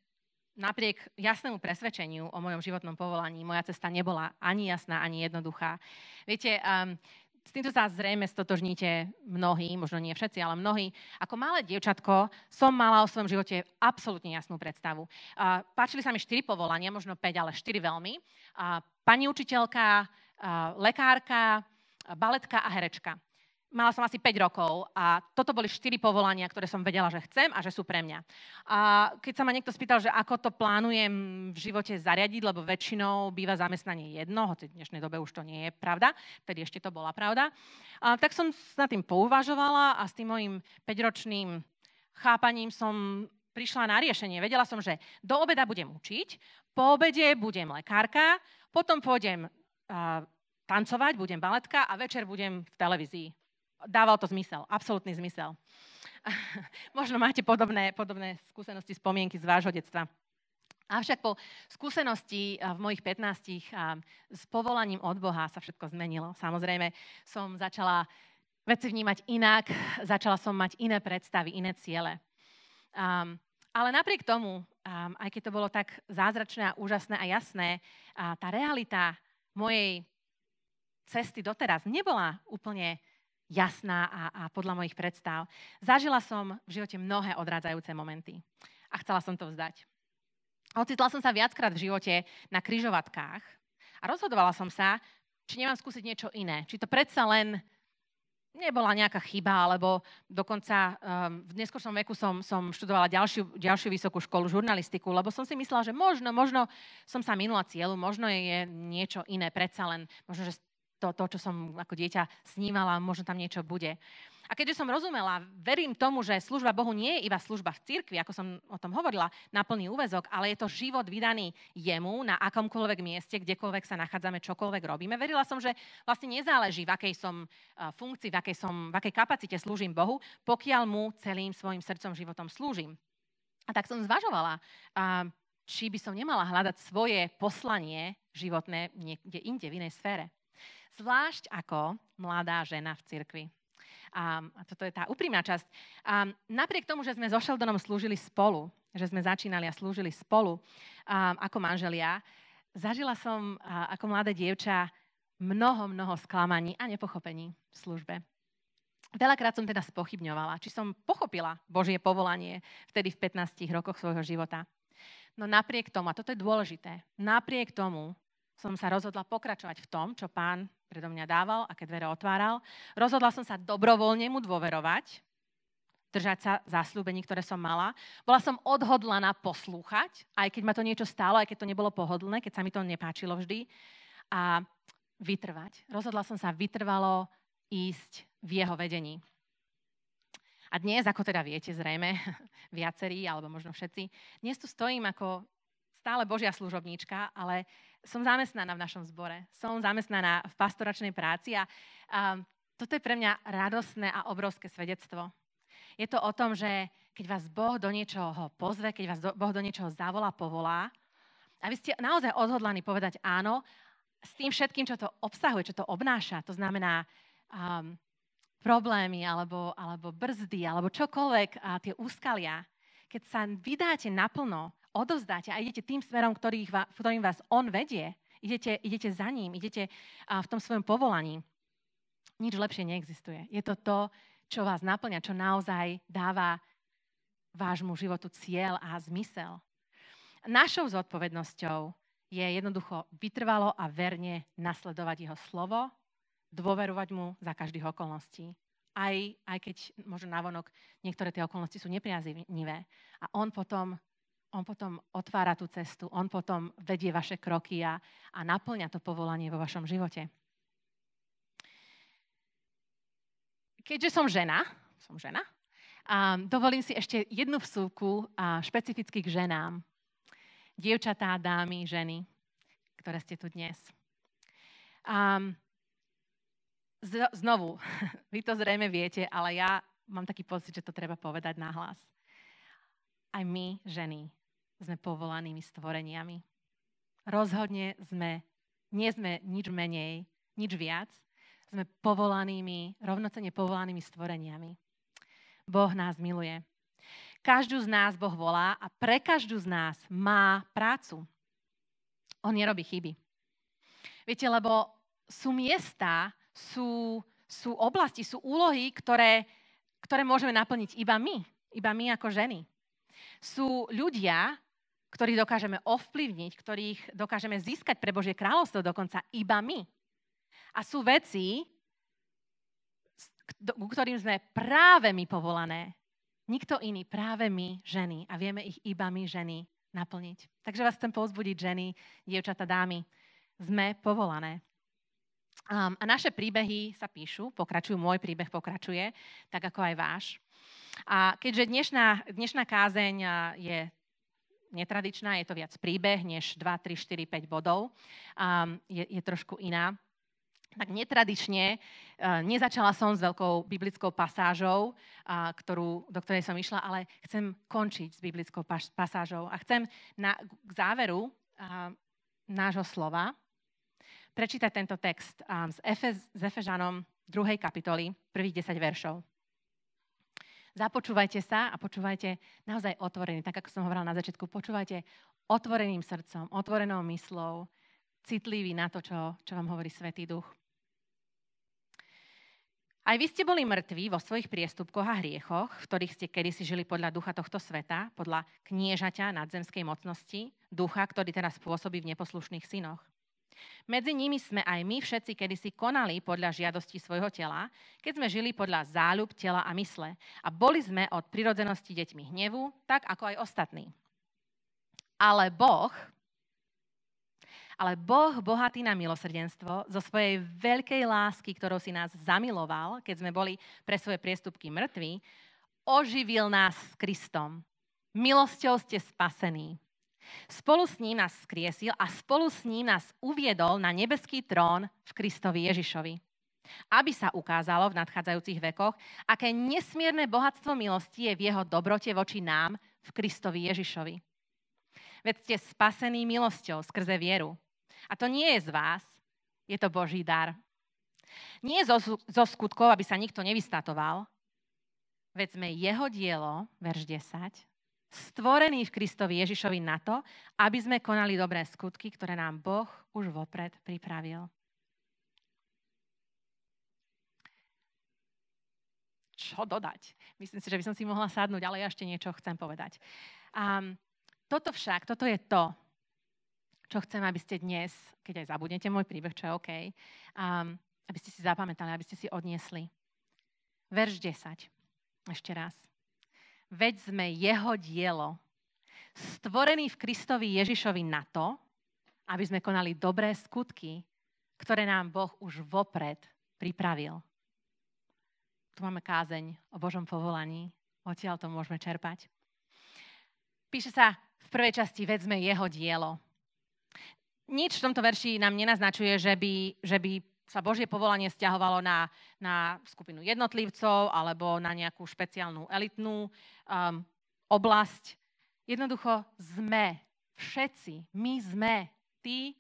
napriek jasnému presvedčeniu o mojom životnom povolaní, moja cesta nebola ani jasná, ani jednoduchá. Viete, um, s týmto sa zrejme stotožníte mnohí, možno nie všetci, ale mnohí. Ako malé dievčatko som mala o svojom živote absolútne jasnú predstavu. Uh, páčili sa mi štyri povolania, možno päť, ale štyri veľmi. Uh, pani učiteľka, uh, lekárka, baletka a herečka mala som asi 5 rokov a toto boli 4 povolania, ktoré som vedela, že chcem a že sú pre mňa. A keď sa ma niekto spýtal, že ako to plánujem v živote zariadiť, lebo väčšinou býva zamestnanie jedno, hoci v dnešnej dobe už to nie je pravda, tedy ešte to bola pravda, a tak som nad tým pouvažovala a s tým mojim 5-ročným chápaním som prišla na riešenie. Vedela som, že do obeda budem učiť, po obede budem lekárka, potom pôjdem tancovať, budem baletka a večer budem v televízii dával to zmysel, absolútny zmysel. Možno máte podobné, podobné skúsenosti, spomienky z vášho detstva. Avšak po skúsenosti eh, v mojich 15 a eh, s povolaním od Boha sa všetko zmenilo. Samozrejme, som začala veci vnímať inak, začala som mať iné predstavy, iné ciele. Um, ale napriek tomu, um, aj keď to bolo tak zázračné a úžasné a jasné, a tá realita mojej cesty doteraz nebola úplne jasná a, a podľa mojich predstav. Zažila som v živote mnohé odrádzajúce momenty a chcela som to vzdať. Ocitla som sa viackrát v živote na kryžovatkách a rozhodovala som sa, či nemám skúsiť niečo iné. Či to predsa len nebola nejaká chyba, alebo dokonca um, v neskôršom veku som, som študovala ďalšiu, ďalšiu vysokú školu, žurnalistiku, lebo som si myslela, že možno, možno som sa minula cieľu, možno je niečo iné, predsa len, možno, že to, to, čo som ako dieťa snímala, možno tam niečo bude. A keďže som rozumela, verím tomu, že služba Bohu nie je iba služba v cirkvi, ako som o tom hovorila, na plný úvezok, ale je to život vydaný jemu na akomkoľvek mieste, kdekoľvek sa nachádzame, čokoľvek robíme. Verila som, že vlastne nezáleží, v akej som e, funkcii, v akej, som, v akej kapacite slúžim Bohu, pokiaľ mu celým svojim srdcom, životom slúžim. A tak som zvažovala, či by som nemala hľadať svoje poslanie životné niekde inde, v inej sfére zvlášť ako mladá žena v cirkvi. A, toto je tá úprimná časť. A, napriek tomu, že sme so Sheldonom slúžili spolu, že sme začínali a slúžili spolu a, ako manželia, zažila som a, ako mladá dievča mnoho, mnoho sklamaní a nepochopení v službe. Veľakrát som teda spochybňovala, či som pochopila Božie povolanie vtedy v 15 rokoch svojho života. No napriek tomu, a toto je dôležité, napriek tomu som sa rozhodla pokračovať v tom, čo pán predo mňa dával, aké dvere otváral. Rozhodla som sa dobrovoľne mu dôverovať, držať sa záslúbení, ktoré som mala. Bola som odhodlaná poslúchať, aj keď ma to niečo stálo, aj keď to nebolo pohodlné, keď sa mi to nepáčilo vždy. A vytrvať. Rozhodla som sa vytrvalo ísť v jeho vedení. A dnes, ako teda viete zrejme, viacerí, alebo možno všetci, dnes tu stojím ako stále Božia služobníčka, ale som zamestnaná v našom zbore. Som zamestnaná v pastoračnej práci a um, toto je pre mňa radostné a obrovské svedectvo. Je to o tom, že keď vás Boh do niečoho pozve, keď vás do, Boh do niečoho zavolá, povolá, a vy ste naozaj odhodlaní povedať áno, s tým všetkým, čo to obsahuje, čo to obnáša, to znamená um, problémy alebo, alebo brzdy, alebo čokoľvek, a tie úskalia, keď sa vydáte naplno, odovzdáte a idete tým smerom, ktorý va, ktorým vás On vedie, idete, idete za ním, idete v tom svojom povolaní, nič lepšie neexistuje. Je to to, čo vás naplňa, čo naozaj dáva vášmu životu cieľ a zmysel. Našou zodpovednosťou je jednoducho vytrvalo a verne nasledovať jeho slovo, dôverovať mu za každých okolností. Aj, aj keď možno navonok niektoré tie okolnosti sú nepriaznivé. A on potom on potom otvára tú cestu, on potom vedie vaše kroky a, a naplňa to povolanie vo vašom živote. Keďže som žena, som žena, a dovolím si ešte jednu vsúku a špecificky k ženám. Dievčatá, dámy, ženy, ktoré ste tu dnes. A znovu, vy to zrejme viete, ale ja mám taký pocit, že to treba povedať nahlas aj my, ženy, sme povolanými stvoreniami. Rozhodne sme, nie sme nič menej, nič viac, sme povolanými, rovnocene povolanými stvoreniami. Boh nás miluje. Každú z nás Boh volá a pre každú z nás má prácu. On nerobí chyby. Viete, lebo sú miesta, sú, sú oblasti, sú úlohy, ktoré, ktoré môžeme naplniť iba my. Iba my ako ženy. Sú ľudia, ktorých dokážeme ovplyvniť, ktorých dokážeme získať pre Božie kráľovstvo dokonca iba my. A sú veci, ku ktorým sme práve my povolané. Nikto iný, práve my, ženy. A vieme ich iba my, ženy, naplniť. Takže vás chcem povzbudiť, ženy, dievčata, dámy. Sme povolané. Um, a naše príbehy sa píšu, pokračujú, môj príbeh pokračuje, tak ako aj váš. A keďže dnešná, dnešná kázeň je netradičná, je to viac príbeh než 2, 3, 4, 5 bodov. Um, je, je trošku iná. Tak netradične, e, nezačala som s veľkou biblickou pasážou, ktorú, do ktorej som išla, ale chcem končiť s biblickou pasážou a chcem na, k záveru nášho slova prečítať tento text z, Efez, z Efežanom 2. kapitoly, prvých 10 veršov. Započúvajte sa a počúvajte naozaj otvorený. Tak ako som hovorila na začiatku, počúvajte otvoreným srdcom, otvorenou myslou, citlivý na to, čo, čo vám hovorí Svetý Duch. Aj vy ste boli mŕtvi vo svojich priestupkoch a hriechoch, v ktorých ste kedysi žili podľa ducha tohto sveta, podľa kniežaťa nadzemskej mocnosti, ducha, ktorý teraz pôsobí v neposlušných synoch. Medzi nimi sme aj my všetci kedysi konali podľa žiadosti svojho tela, keď sme žili podľa záľub tela a mysle a boli sme od prirodzenosti deťmi hnevu, tak ako aj ostatní. Ale Boh, ale Boh bohatý na milosrdenstvo zo svojej veľkej lásky, ktorou si nás zamiloval, keď sme boli pre svoje priestupky mŕtvi, oživil nás s Kristom. Milosťou ste spasení. Spolu s ním nás skriesil a spolu s ním nás uviedol na nebeský trón v Kristovi Ježišovi. Aby sa ukázalo v nadchádzajúcich vekoch, aké nesmierne bohatstvo milosti je v jeho dobrote voči nám v Kristovi Ježišovi. Veď ste spasení milosťou skrze vieru. A to nie je z vás, je to Boží dar. Nie zo, zo skutkov, aby sa nikto nevystatoval, veď sme jeho dielo, verš 10, stvorení v Kristovi Ježišovi na to, aby sme konali dobré skutky, ktoré nám Boh už vopred pripravil. Čo dodať? Myslím si, že by som si mohla sadnúť, ale ja ešte niečo chcem povedať. Um, toto však, toto je to, čo chcem, aby ste dnes, keď aj zabudnete môj príbeh, čo je OK, um, aby ste si zapamätali, aby ste si odniesli. Verš 10. Ešte raz. Veď sme jeho dielo, Stvorený v Kristovi Ježišovi na to, aby sme konali dobré skutky, ktoré nám Boh už vopred pripravil. Tu máme kázeň o Božom povolaní, odtiaľ to môžeme čerpať. Píše sa v prvej časti, sme jeho dielo. Nič v tomto verši nám nenaznačuje, že by, že by sa Božie povolanie stiahovalo na, na skupinu jednotlivcov alebo na nejakú špeciálnu elitnú um, oblasť. Jednoducho sme, všetci, my sme, ty,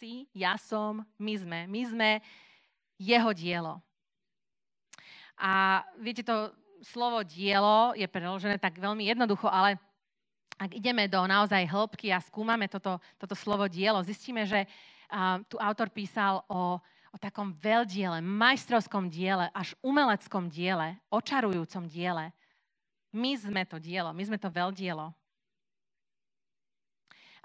si, ja som, my sme, my sme jeho dielo. A viete, to slovo dielo je preložené tak veľmi jednoducho, ale ak ideme do naozaj hĺbky a skúmame toto, toto slovo dielo, zistíme, že uh, tu autor písal o o takom veľdiele, majstrovskom diele, až umeleckom diele, očarujúcom diele. My sme to dielo, my sme to veľdielo.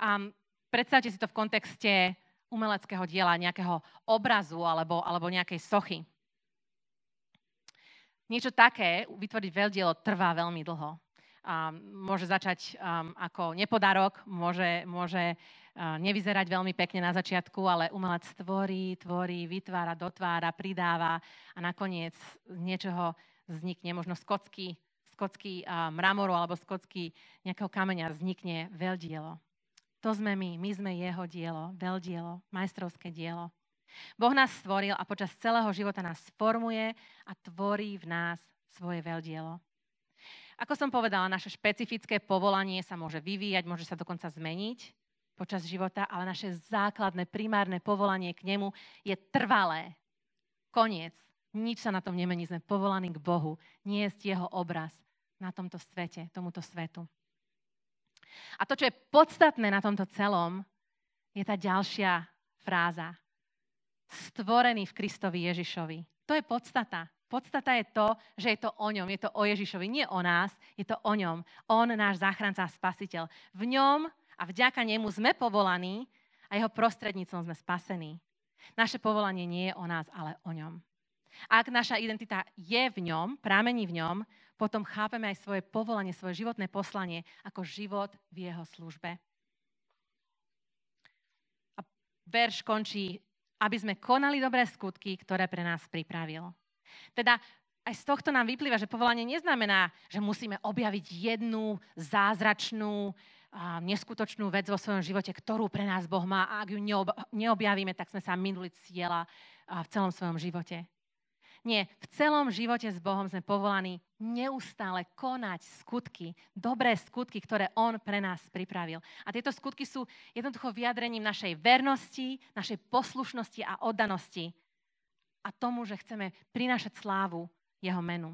A predstavte si to v kontexte umeleckého diela, nejakého obrazu alebo, alebo nejakej sochy. Niečo také vytvoriť veľdielo trvá veľmi dlho um, môže začať um, ako nepodarok, môže, môže uh, nevyzerať veľmi pekne na začiatku, ale umelec tvorí, tvorí, vytvára, dotvára, pridáva a nakoniec z niečoho vznikne možno z kocky, z kocky uh, mramoru alebo z kocky nejakého kameňa vznikne veľdielo. To sme my, my sme jeho dielo, veľdielo, majstrovské dielo. Boh nás stvoril a počas celého života nás formuje a tvorí v nás svoje veľdielo. Ako som povedala, naše špecifické povolanie sa môže vyvíjať, môže sa dokonca zmeniť počas života, ale naše základné, primárne povolanie k nemu je trvalé. Koniec. Nič sa na tom nemení. Sme povolaní k Bohu. nie je jeho obraz na tomto svete, tomuto svetu. A to, čo je podstatné na tomto celom, je tá ďalšia fráza. Stvorený v Kristovi Ježišovi. To je podstata. Podstata je to, že je to o ňom, je to o Ježišovi, nie o nás, je to o ňom. On, náš záchranca a spasiteľ. V ňom a vďaka nemu sme povolaní a jeho prostredníctvom sme spasení. Naše povolanie nie je o nás, ale o ňom. Ak naša identita je v ňom, prámení v ňom, potom chápeme aj svoje povolanie, svoje životné poslanie ako život v jeho službe. A verš končí, aby sme konali dobré skutky, ktoré pre nás pripravil. Teda aj z tohto nám vyplýva, že povolanie neznamená, že musíme objaviť jednu zázračnú, neskutočnú vec vo svojom živote, ktorú pre nás Boh má a ak ju neobjavíme, tak sme sa minuli cieľa v celom svojom živote. Nie, v celom živote s Bohom sme povolaní neustále konať skutky, dobré skutky, ktoré On pre nás pripravil. A tieto skutky sú jednoducho vyjadrením našej vernosti, našej poslušnosti a oddanosti a tomu, že chceme prinášať slávu jeho menu.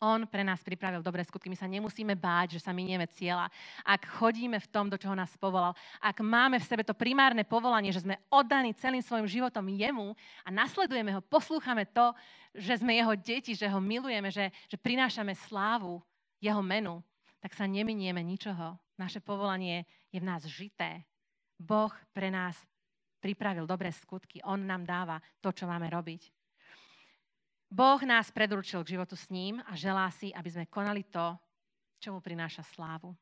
On pre nás pripravil dobré skutky. My sa nemusíme báť, že sa minieme cieľa. Ak chodíme v tom, do čoho nás povolal, ak máme v sebe to primárne povolanie, že sme oddaní celým svojim životom jemu a nasledujeme ho, poslúchame to, že sme jeho deti, že ho milujeme, že, že prinášame slávu jeho menu, tak sa neminieme ničoho. Naše povolanie je v nás žité. Boh pre nás pripravil dobré skutky. On nám dáva to, čo máme robiť. Boh nás predurčil k životu s ním a želá si, aby sme konali to, čo mu prináša slávu.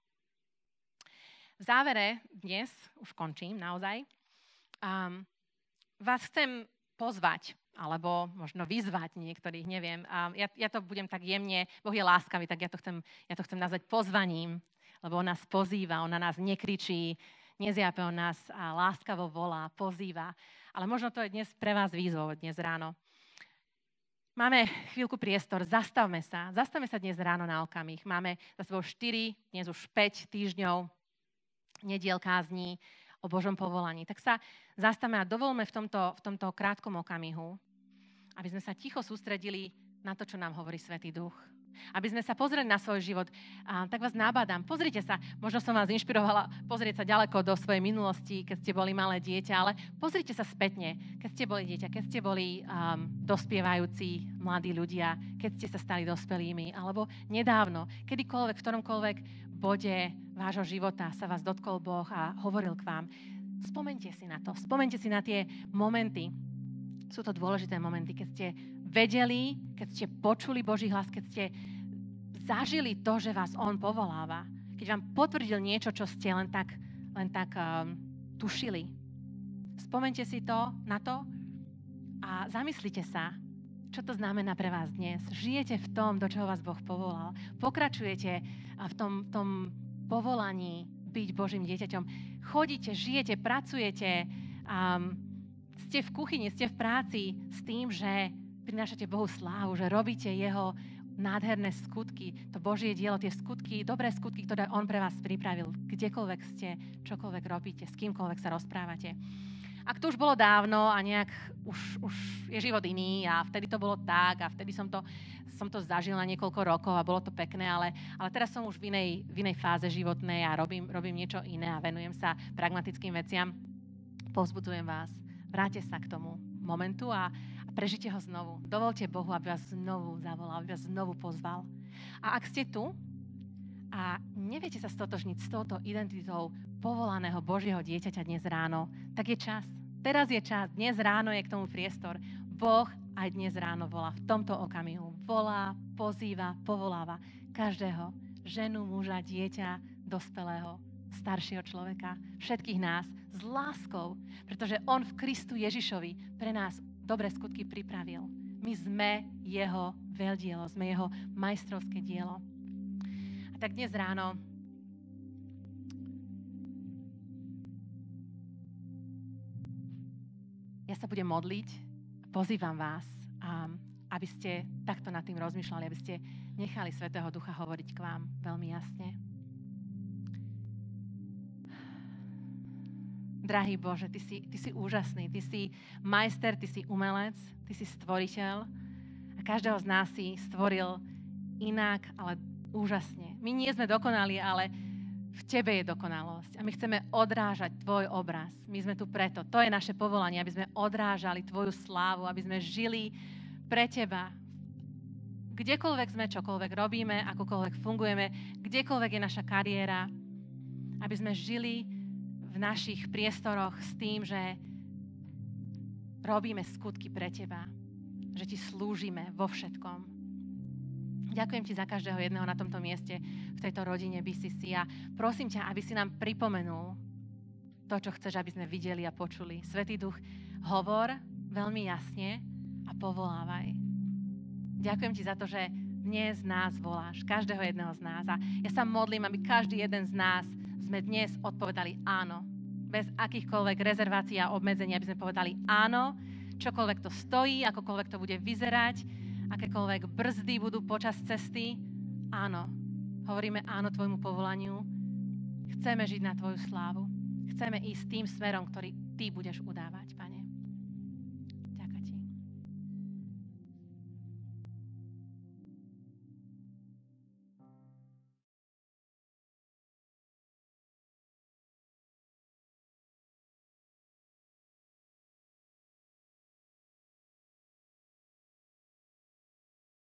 V závere dnes, už končím naozaj, um, vás chcem pozvať, alebo možno vyzvať niektorých, neviem. Um, ja, ja to budem tak jemne, Boh je láskavý, tak ja to chcem, ja to chcem nazvať pozvaním, lebo on nás pozýva, on na nás nekričí, neziape on nás a láskavo volá, pozýva. Ale možno to je dnes pre vás výzvou dnes ráno. Máme chvíľku priestor, zastavme sa. Zastavme sa dnes ráno na okamih. Máme za sebou 4, dnes už 5 týždňov nediel kázní o Božom povolaní. Tak sa zastavme a dovolme v tomto, v tomto krátkom okamihu, aby sme sa ticho sústredili na to, čo nám hovorí Svetý Duch aby sme sa pozreli na svoj život. A tak vás nabádam, pozrite sa, možno som vás inšpirovala pozrieť sa ďaleko do svojej minulosti, keď ste boli malé dieťa, ale pozrite sa spätne, keď ste boli dieťa, keď ste boli um, dospievajúci mladí ľudia, keď ste sa stali dospelými, alebo nedávno, kedykoľvek, v ktoromkoľvek bode vášho života sa vás dotkol Boh a hovoril k vám. Spomente si na to, spomente si na tie momenty. Sú to dôležité momenty, keď ste vedeli, keď ste počuli Boží hlas, keď ste zažili to, že vás On povoláva, keď vám potvrdil niečo, čo ste len tak, len tak um, tušili. Spomente si to na to a zamyslite sa, čo to znamená pre vás dnes. Žijete v tom, do čoho vás Boh povolal. Pokračujete eh, v tom, v tom povolaní byť Božím dieťaťom. Chodíte, žijete, pracujete, um, ste v kuchyni, ste v práci s tým, že prinášate Bohu slávu, že robíte Jeho nádherné skutky, to Božie dielo, tie skutky, dobré skutky, ktoré On pre vás pripravil, kdekoľvek ste, čokoľvek robíte, s kýmkoľvek sa rozprávate. Ak to už bolo dávno a nejak už, už je život iný a vtedy to bolo tak a vtedy som to, som to zažil na niekoľko rokov a bolo to pekné, ale, ale teraz som už v inej, v inej fáze životnej a robím, robím niečo iné a venujem sa pragmatickým veciam, povzbudzujem vás, vráte sa k tomu momentu a, Prežite ho znovu. Dovolte Bohu, aby vás znovu zavolal, aby vás znovu pozval. A ak ste tu a neviete sa stotožniť s touto identitou povolaného Božieho dieťaťa dnes ráno, tak je čas. Teraz je čas. Dnes ráno je k tomu priestor. Boh aj dnes ráno volá. V tomto okamihu volá, pozýva, povoláva každého. Ženu, muža, dieťa, dospelého, staršieho človeka, všetkých nás s láskou, pretože On v Kristu Ježišovi pre nás dobré skutky pripravil. My sme jeho veľdielo, sme jeho majstrovské dielo. A tak dnes ráno ja sa budem modliť, pozývam vás, aby ste takto nad tým rozmýšľali, aby ste nechali Svetého Ducha hovoriť k vám veľmi jasne. Drahý Bože, Ty si, ty si úžasný, Ty si majster, Ty si umelec, Ty si stvoriteľ a každého z nás si stvoril inak, ale úžasne. My nie sme dokonali, ale v Tebe je dokonalosť a my chceme odrážať Tvoj obraz. My sme tu preto. To je naše povolanie, aby sme odrážali Tvoju slávu, aby sme žili pre Teba. Kdekoľvek sme, čokoľvek robíme, akokoľvek fungujeme, kdekoľvek je naša kariéra, aby sme žili našich priestoroch s tým, že robíme skutky pre teba, že ti slúžime vo všetkom. Ďakujem ti za každého jedného na tomto mieste, v tejto rodine BCC a prosím ťa, aby si nám pripomenul to, čo chceš, aby sme videli a počuli. Svetý duch, hovor veľmi jasne a povolávaj. Ďakujem ti za to, že dnes nás voláš, každého jedného z nás. A ja sa modlím, aby každý jeden z nás sme dnes odpovedali áno. Bez akýchkoľvek rezervácií a obmedzení, aby sme povedali áno, čokoľvek to stojí, akokoľvek to bude vyzerať, akékoľvek brzdy budú počas cesty, áno. Hovoríme áno tvojmu povolaniu. Chceme žiť na tvoju slávu. Chceme ísť tým smerom, ktorý ty budeš udávať, Pane.